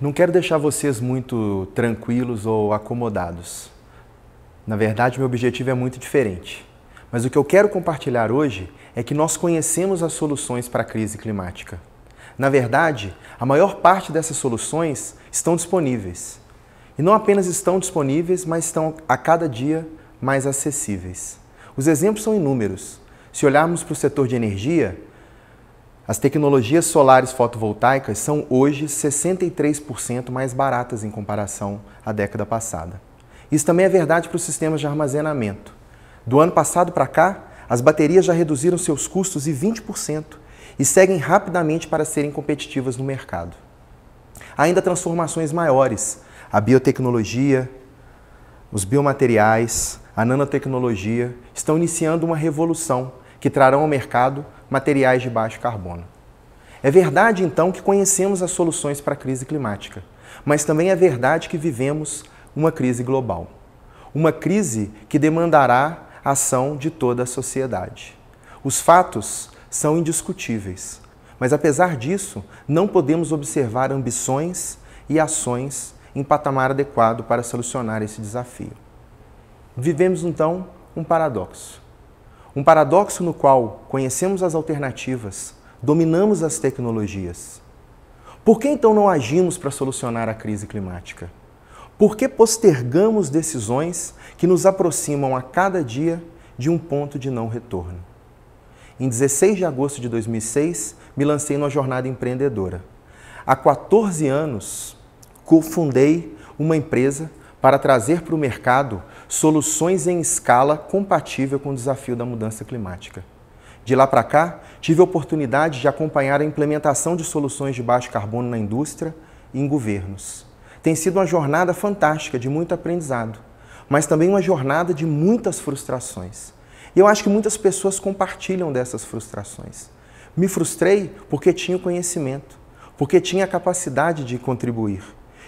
Não quero deixar vocês muito tranquilos ou acomodados. Na verdade, meu objetivo é muito diferente. Mas o que eu quero compartilhar hoje é que nós conhecemos as soluções para a crise climática. Na verdade, a maior parte dessas soluções estão disponíveis. E não apenas estão disponíveis, mas estão a cada dia mais acessíveis. Os exemplos são inúmeros. Se olharmos para o setor de energia, as tecnologias solares fotovoltaicas são hoje 63% mais baratas em comparação à década passada. Isso também é verdade para os sistemas de armazenamento. Do ano passado para cá, as baterias já reduziram seus custos em 20% e seguem rapidamente para serem competitivas no mercado. Há ainda transformações maiores, a biotecnologia, os biomateriais, a nanotecnologia estão iniciando uma revolução que trarão ao mercado materiais de baixo carbono. É verdade, então, que conhecemos as soluções para a crise climática, mas também é verdade que vivemos uma crise global. Uma crise que demandará a ação de toda a sociedade. Os fatos são indiscutíveis, mas apesar disso, não podemos observar ambições e ações em patamar adequado para solucionar esse desafio. Vivemos então um paradoxo. Um paradoxo no qual conhecemos as alternativas, dominamos as tecnologias. Por que então não agimos para solucionar a crise climática? Por que postergamos decisões que nos aproximam a cada dia de um ponto de não retorno? Em 16 de agosto de 2006, me lancei numa jornada empreendedora. Há 14 anos, cofundei uma empresa para trazer para o mercado soluções em escala compatível com o desafio da mudança climática. De lá para cá, tive a oportunidade de acompanhar a implementação de soluções de baixo carbono na indústria e em governos. Tem sido uma jornada fantástica, de muito aprendizado, mas também uma jornada de muitas frustrações. E eu acho que muitas pessoas compartilham dessas frustrações. Me frustrei porque tinha o conhecimento, porque tinha a capacidade de contribuir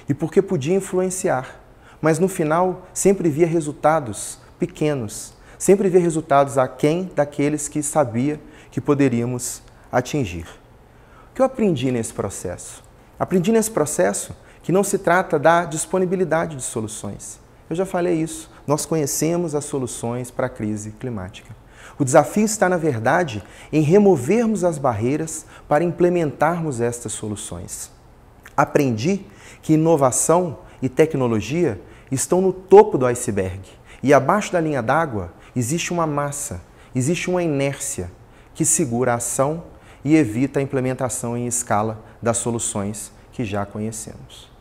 e porque podia influenciar. Mas no final, sempre via resultados pequenos, sempre via resultados aquém daqueles que sabia que poderíamos atingir. O que eu aprendi nesse processo? Aprendi nesse processo que não se trata da disponibilidade de soluções. Eu já falei isso. Nós conhecemos as soluções para a crise climática. O desafio está, na verdade, em removermos as barreiras para implementarmos estas soluções. Aprendi que inovação e tecnologia estão no topo do iceberg e abaixo da linha d'água existe uma massa, existe uma inércia que segura a ação e evita a implementação em escala das soluções que já conhecemos.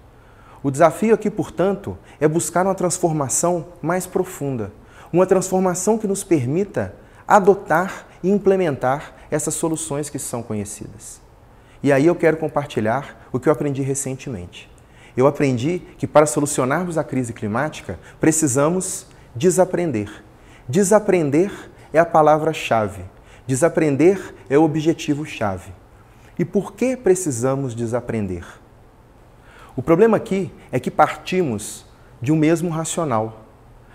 O desafio aqui, portanto, é buscar uma transformação mais profunda, uma transformação que nos permita adotar e implementar essas soluções que são conhecidas. E aí eu quero compartilhar o que eu aprendi recentemente. Eu aprendi que para solucionarmos a crise climática, precisamos desaprender. Desaprender é a palavra-chave. Desaprender é o objetivo-chave. E por que precisamos desaprender? O problema aqui é que partimos de um mesmo racional.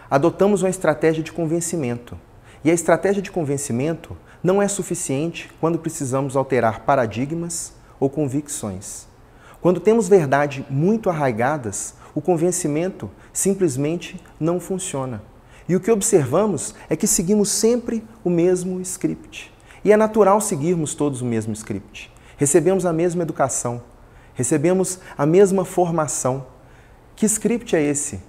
Adotamos uma estratégia de convencimento. E a estratégia de convencimento não é suficiente quando precisamos alterar paradigmas ou convicções. Quando temos verdade muito arraigadas, o convencimento simplesmente não funciona. E o que observamos é que seguimos sempre o mesmo script. E é natural seguirmos todos o mesmo script. Recebemos a mesma educação, recebemos a mesma formação. Que script é esse?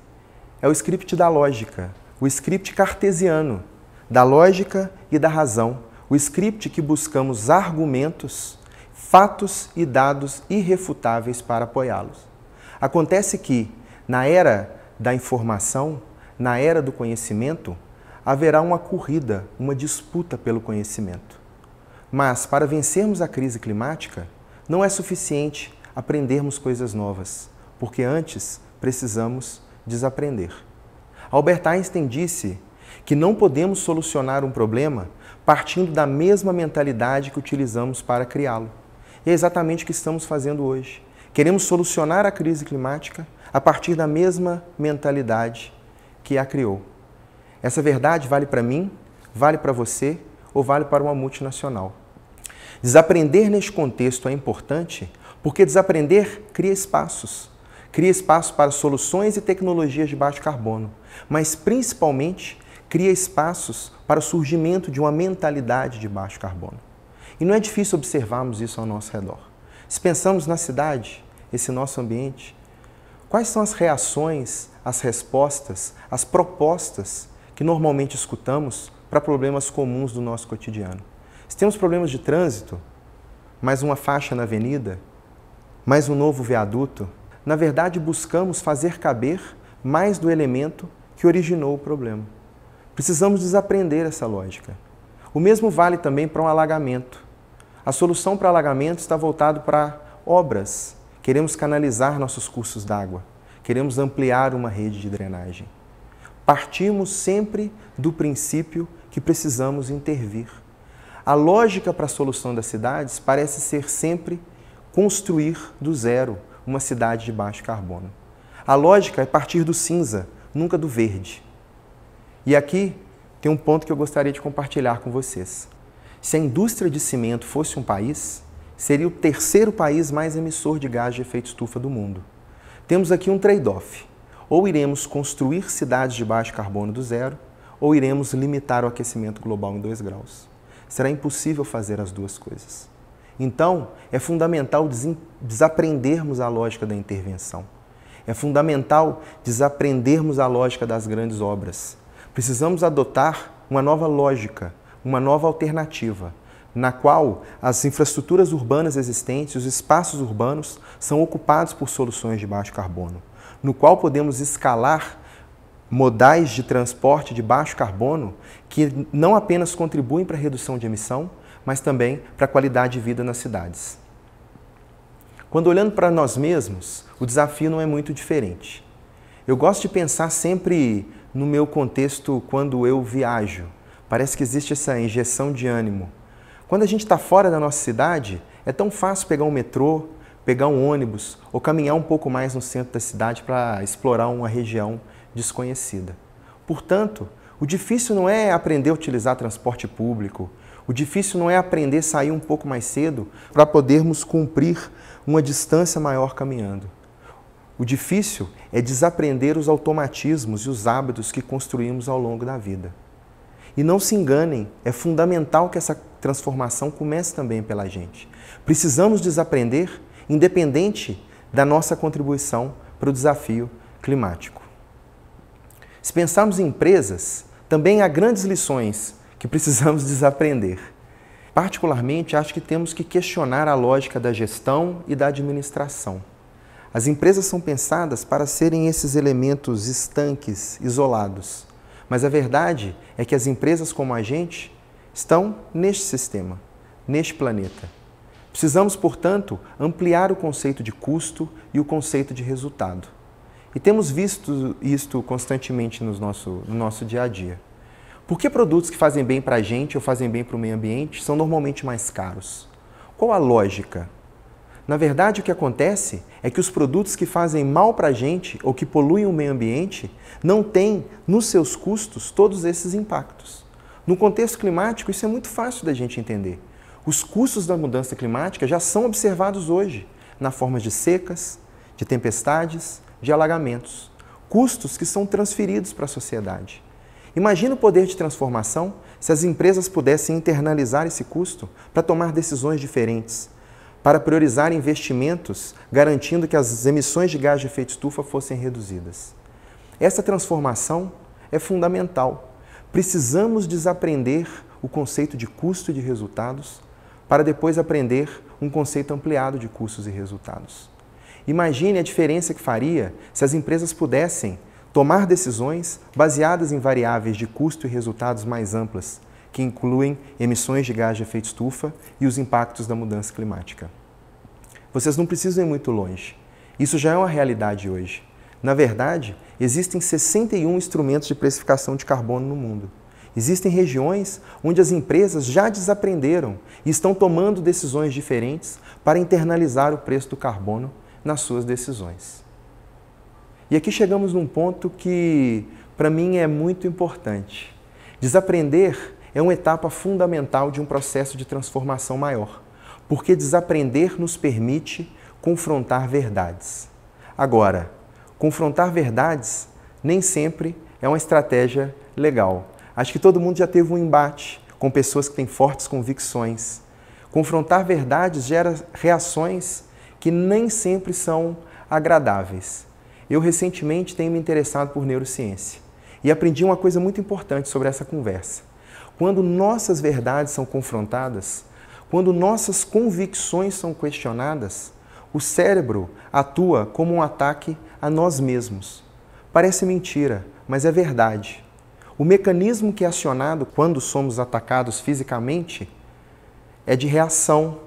É o script da lógica, o script cartesiano, da lógica e da razão, o script que buscamos argumentos fatos e dados irrefutáveis para apoiá-los. Acontece que, na era da informação, na era do conhecimento, haverá uma corrida, uma disputa pelo conhecimento. Mas, para vencermos a crise climática, não é suficiente aprendermos coisas novas, porque antes precisamos desaprender. Albert Einstein disse que não podemos solucionar um problema partindo da mesma mentalidade que utilizamos para criá-lo. E é exatamente o que estamos fazendo hoje. Queremos solucionar a crise climática a partir da mesma mentalidade que a criou. Essa verdade vale para mim, vale para você ou vale para uma multinacional. Desaprender neste contexto é importante porque desaprender cria espaços. Cria espaço para soluções e tecnologias de baixo carbono, mas principalmente cria espaços para o surgimento de uma mentalidade de baixo carbono. E não é difícil observarmos isso ao nosso redor. Se pensamos na cidade, esse nosso ambiente, quais são as reações, as respostas, as propostas que normalmente escutamos para problemas comuns do nosso cotidiano? Se temos problemas de trânsito, mais uma faixa na avenida, mais um novo viaduto, na verdade buscamos fazer caber mais do elemento que originou o problema. Precisamos desaprender essa lógica. O mesmo vale também para um alagamento. A solução para alagamento está voltado para obras. Queremos canalizar nossos cursos d'água. Queremos ampliar uma rede de drenagem. Partimos sempre do princípio que precisamos intervir. A lógica para a solução das cidades parece ser sempre construir do zero uma cidade de baixo carbono. A lógica é partir do cinza, nunca do verde. E aqui tem um ponto que eu gostaria de compartilhar com vocês. Se a indústria de cimento fosse um país, seria o terceiro país mais emissor de gás de efeito estufa do mundo. Temos aqui um trade-off. Ou iremos construir cidades de baixo carbono do zero, ou iremos limitar o aquecimento global em 2 graus. Será impossível fazer as duas coisas. Então, é fundamental desaprendermos a lógica da intervenção. É fundamental desaprendermos a lógica das grandes obras. Precisamos adotar uma nova lógica, uma nova alternativa, na qual as infraestruturas urbanas existentes, os espaços urbanos, são ocupados por soluções de baixo carbono, no qual podemos escalar modais de transporte de baixo carbono que não apenas contribuem para a redução de emissão, mas também para a qualidade de vida nas cidades. Quando olhando para nós mesmos, o desafio não é muito diferente. Eu gosto de pensar sempre no meu contexto quando eu viajo. Parece que existe essa injeção de ânimo. Quando a gente está fora da nossa cidade, é tão fácil pegar um metrô, pegar um ônibus ou caminhar um pouco mais no centro da cidade para explorar uma região desconhecida. Portanto, o difícil não é aprender a utilizar transporte público, o difícil não é aprender a sair um pouco mais cedo para podermos cumprir uma distância maior caminhando. O difícil é desaprender os automatismos e os hábitos que construímos ao longo da vida. E não se enganem, é fundamental que essa transformação comece também pela gente. Precisamos desaprender, independente da nossa contribuição para o desafio climático. Se pensarmos em empresas, também há grandes lições que precisamos desaprender. Particularmente, acho que temos que questionar a lógica da gestão e da administração. As empresas são pensadas para serem esses elementos estanques, isolados mas a verdade é que as empresas como a gente estão neste sistema, neste planeta. Precisamos, portanto, ampliar o conceito de custo e o conceito de resultado. E temos visto isto constantemente no nosso, no nosso dia a dia. Por que produtos que fazem bem para a gente ou fazem bem para o meio ambiente são normalmente mais caros? Qual a lógica? Na verdade, o que acontece é que os produtos que fazem mal para a gente ou que poluem o meio ambiente não têm nos seus custos todos esses impactos. No contexto climático, isso é muito fácil da gente entender. Os custos da mudança climática já são observados hoje, na forma de secas, de tempestades, de alagamentos. Custos que são transferidos para a sociedade. Imagina o poder de transformação se as empresas pudessem internalizar esse custo para tomar decisões diferentes, para priorizar investimentos, garantindo que as emissões de gás de efeito estufa fossem reduzidas. Essa transformação é fundamental. Precisamos desaprender o conceito de custo e de resultados para depois aprender um conceito ampliado de custos e resultados. Imagine a diferença que faria se as empresas pudessem tomar decisões baseadas em variáveis de custo e resultados mais amplas, que incluem emissões de gás de efeito estufa e os impactos da mudança climática. Vocês não precisam ir muito longe. Isso já é uma realidade hoje. Na verdade, existem 61 instrumentos de precificação de carbono no mundo. Existem regiões onde as empresas já desaprenderam e estão tomando decisões diferentes para internalizar o preço do carbono nas suas decisões. E aqui chegamos num ponto que, para mim, é muito importante. Desaprender é uma etapa fundamental de um processo de transformação maior porque desaprender nos permite confrontar verdades. Agora, confrontar verdades nem sempre é uma estratégia legal. Acho que todo mundo já teve um embate com pessoas que têm fortes convicções. Confrontar verdades gera reações que nem sempre são agradáveis. Eu recentemente tenho me interessado por neurociência e aprendi uma coisa muito importante sobre essa conversa. Quando nossas verdades são confrontadas, quando nossas convicções são questionadas, o cérebro atua como um ataque a nós mesmos. Parece mentira, mas é verdade. O mecanismo que é acionado quando somos atacados fisicamente é de reação.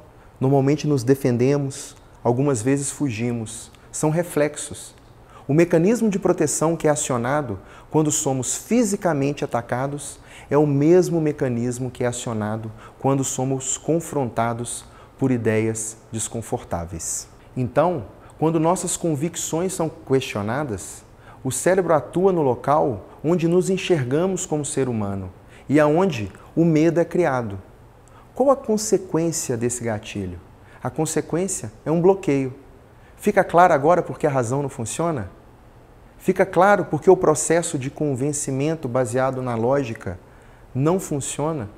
Normalmente nos defendemos, algumas vezes fugimos. São reflexos. O mecanismo de proteção que é acionado quando somos fisicamente atacados é o mesmo mecanismo que é acionado quando somos confrontados por ideias desconfortáveis. Então, quando nossas convicções são questionadas, o cérebro atua no local onde nos enxergamos como ser humano e aonde o medo é criado. Qual a consequência desse gatilho? A consequência é um bloqueio. Fica claro agora porque a razão não funciona? Fica claro porque o processo de convencimento baseado na lógica não funciona,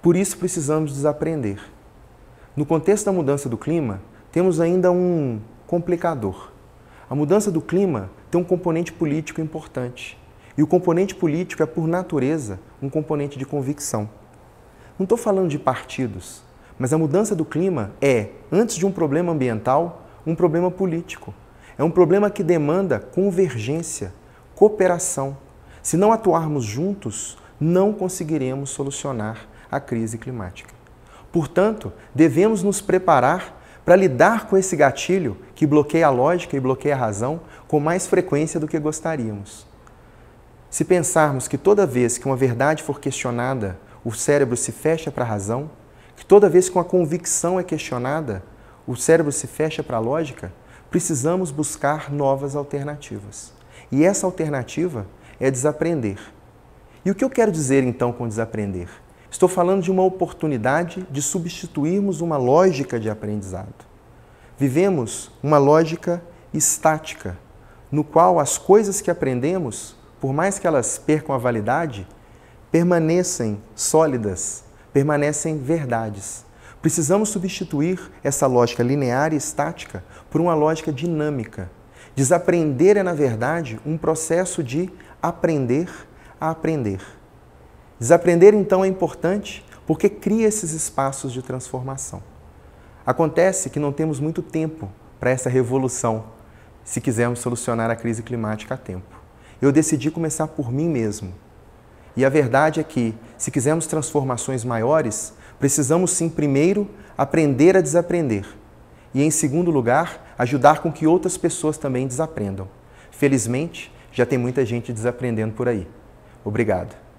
por isso precisamos desaprender. No contexto da mudança do clima, temos ainda um complicador. A mudança do clima tem um componente político importante. E o componente político é, por natureza, um componente de convicção. Não estou falando de partidos, mas a mudança do clima é, antes de um problema ambiental, um problema político. É um problema que demanda convergência, cooperação. Se não atuarmos juntos, não conseguiremos solucionar a crise climática. Portanto, devemos nos preparar para lidar com esse gatilho que bloqueia a lógica e bloqueia a razão com mais frequência do que gostaríamos. Se pensarmos que toda vez que uma verdade for questionada, o cérebro se fecha para a razão, que toda vez que uma convicção é questionada, o cérebro se fecha para a lógica, precisamos buscar novas alternativas. E essa alternativa é desaprender, e o que eu quero dizer então com desaprender? Estou falando de uma oportunidade de substituirmos uma lógica de aprendizado. Vivemos uma lógica estática, no qual as coisas que aprendemos, por mais que elas percam a validade, permanecem sólidas, permanecem verdades. Precisamos substituir essa lógica linear e estática por uma lógica dinâmica. Desaprender é, na verdade, um processo de aprender a aprender. Desaprender, então, é importante porque cria esses espaços de transformação. Acontece que não temos muito tempo para essa revolução se quisermos solucionar a crise climática a tempo. Eu decidi começar por mim mesmo. E a verdade é que, se quisermos transformações maiores, precisamos sim, primeiro, aprender a desaprender. E, em segundo lugar, ajudar com que outras pessoas também desaprendam. Felizmente, já tem muita gente desaprendendo por aí. Obrigado.